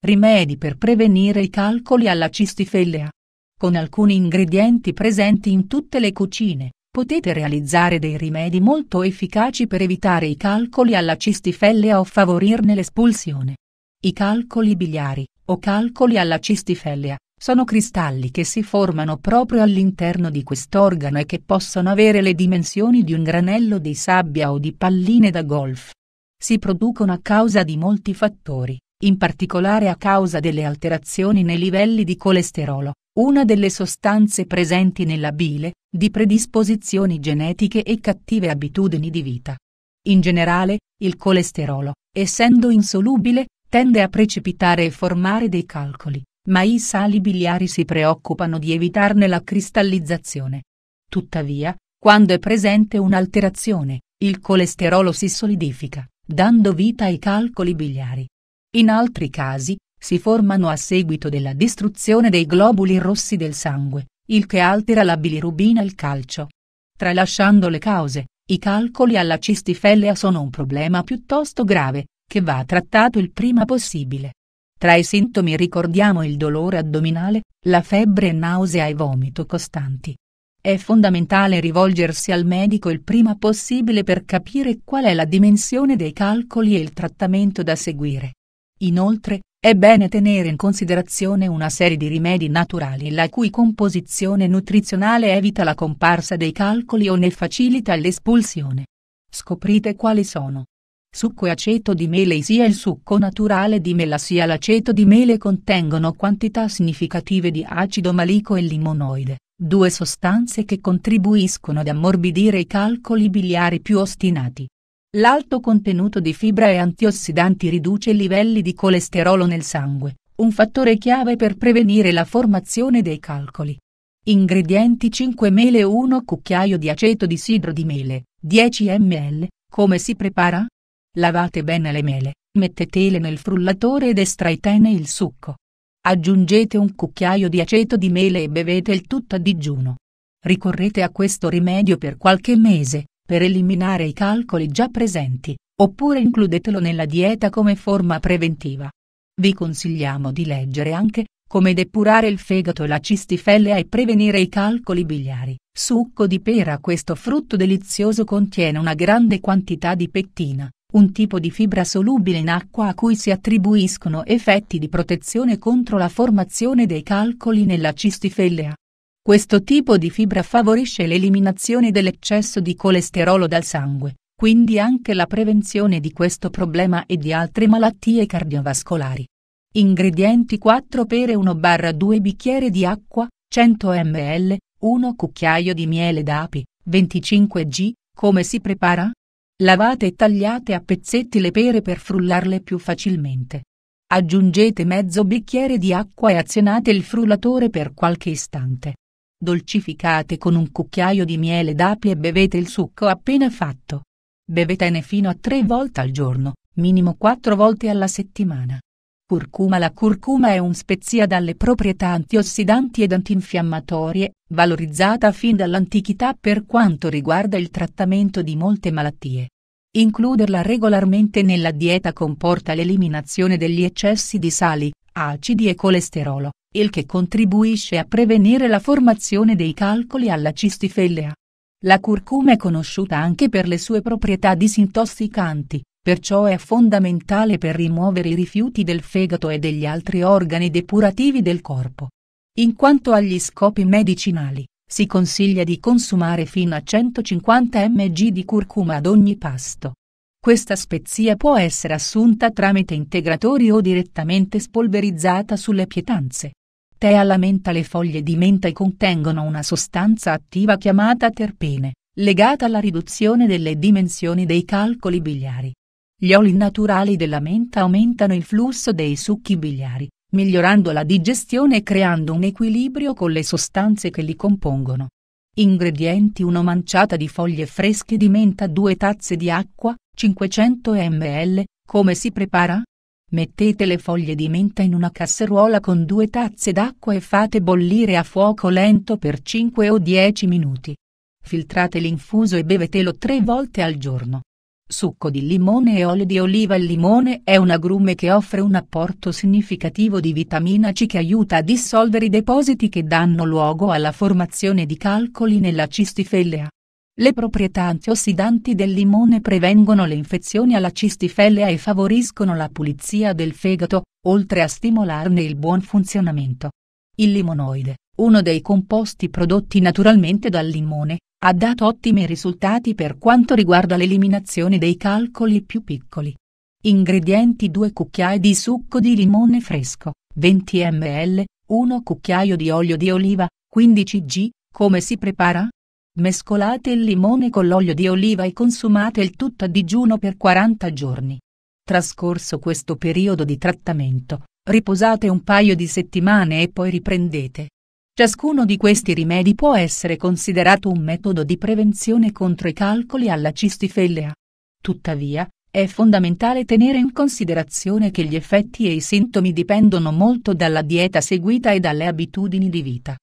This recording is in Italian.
Rimedi per prevenire i calcoli alla cistifellea. Con alcuni ingredienti presenti in tutte le cucine, potete realizzare dei rimedi molto efficaci per evitare i calcoli alla cistifellea o favorirne l'espulsione. I calcoli biliari, o calcoli alla cistifellea, sono cristalli che si formano proprio all'interno di quest'organo e che possono avere le dimensioni di un granello di sabbia o di palline da golf. Si producono a causa di molti fattori, in particolare a causa delle alterazioni nei livelli di colesterolo, una delle sostanze presenti nella bile, di predisposizioni genetiche e cattive abitudini di vita. In generale, il colesterolo, essendo insolubile, tende a precipitare e formare dei calcoli, ma i sali biliari si preoccupano di evitarne la cristallizzazione. Tuttavia, quando è presente un'alterazione, il colesterolo si solidifica, dando vita ai calcoli biliari in altri casi, si formano a seguito della distruzione dei globuli rossi del sangue, il che altera la bilirubina e il calcio. Tralasciando le cause, i calcoli alla cistifellea sono un problema piuttosto grave, che va trattato il prima possibile. Tra i sintomi ricordiamo il dolore addominale, la febbre e nausea e vomito costanti. È fondamentale rivolgersi al medico il prima possibile per capire qual è la dimensione dei calcoli e il trattamento da seguire. Inoltre, è bene tenere in considerazione una serie di rimedi naturali la cui composizione nutrizionale evita la comparsa dei calcoli o ne facilita l'espulsione. Scoprite quali sono. Succo e aceto di mele Sia il succo naturale di mela sia l'aceto di mele contengono quantità significative di acido malico e limonoide, due sostanze che contribuiscono ad ammorbidire i calcoli biliari più ostinati. L'alto contenuto di fibra e antiossidanti riduce i livelli di colesterolo nel sangue, un fattore chiave per prevenire la formazione dei calcoli. Ingredienti 5 mele 1 cucchiaio di aceto di sidro di mele, 10 ml, come si prepara? Lavate bene le mele, mettetele nel frullatore ed estraitene il succo. Aggiungete un cucchiaio di aceto di mele e bevete il tutto a digiuno. Ricorrete a questo rimedio per qualche mese, per eliminare i calcoli già presenti, oppure includetelo nella dieta come forma preventiva. Vi consigliamo di leggere anche come depurare il fegato e la cistifellea e prevenire i calcoli biliari. Succo di pera Questo frutto delizioso contiene una grande quantità di pettina, un tipo di fibra solubile in acqua a cui si attribuiscono effetti di protezione contro la formazione dei calcoli nella cistifellea. Questo tipo di fibra favorisce l'eliminazione dell'eccesso di colesterolo dal sangue, quindi anche la prevenzione di questo problema e di altre malattie cardiovascolari. Ingredienti 4 pere 1-2 bicchiere di acqua, 100 ml, 1 cucchiaio di miele d'api, 25 g. Come si prepara? Lavate e tagliate a pezzetti le pere per frullarle più facilmente. Aggiungete mezzo bicchiere di acqua e azionate il frullatore per qualche istante dolcificate con un cucchiaio di miele d'api e bevete il succo appena fatto. Bevetene fino a tre volte al giorno, minimo quattro volte alla settimana. Curcuma La curcuma è un spezia dalle proprietà antiossidanti ed antinfiammatorie, valorizzata fin dall'antichità per quanto riguarda il trattamento di molte malattie. Includerla regolarmente nella dieta comporta l'eliminazione degli eccessi di sali, acidi e colesterolo, il che contribuisce a prevenire la formazione dei calcoli alla cistifellea. La curcuma è conosciuta anche per le sue proprietà disintossicanti, perciò è fondamentale per rimuovere i rifiuti del fegato e degli altri organi depurativi del corpo. In quanto agli scopi medicinali, si consiglia di consumare fino a 150 mg di curcuma ad ogni pasto. Questa spezia può essere assunta tramite integratori o direttamente spolverizzata sulle pietanze. Tè alla menta Le foglie di menta contengono una sostanza attiva chiamata terpene, legata alla riduzione delle dimensioni dei calcoli biliari. Gli oli naturali della menta aumentano il flusso dei succhi biliari, migliorando la digestione e creando un equilibrio con le sostanze che li compongono. Ingredienti una manciata di foglie fresche di menta 2 tazze di acqua, 500 ml, come si prepara? Mettete le foglie di menta in una casseruola con due tazze d'acqua e fate bollire a fuoco lento per 5 o 10 minuti. Filtrate l'infuso e bevetelo tre volte al giorno. Succo di limone e olio di oliva Il limone è un agrume che offre un apporto significativo di vitamina C che aiuta a dissolvere i depositi che danno luogo alla formazione di calcoli nella cistifellea. Le proprietà antiossidanti del limone prevengono le infezioni alla cistifellea e favoriscono la pulizia del fegato, oltre a stimolarne il buon funzionamento. Il limonoide, uno dei composti prodotti naturalmente dal limone, ha dato ottimi risultati per quanto riguarda l'eliminazione dei calcoli più piccoli. Ingredienti 2 cucchiai di succo di limone fresco, 20 ml, 1 cucchiaio di olio di oliva, 15 g. Come si prepara? Mescolate il limone con l'olio di oliva e consumate il tutto a digiuno per 40 giorni. Trascorso questo periodo di trattamento, riposate un paio di settimane e poi riprendete. Ciascuno di questi rimedi può essere considerato un metodo di prevenzione contro i calcoli alla cistifellea. Tuttavia, è fondamentale tenere in considerazione che gli effetti e i sintomi dipendono molto dalla dieta seguita e dalle abitudini di vita.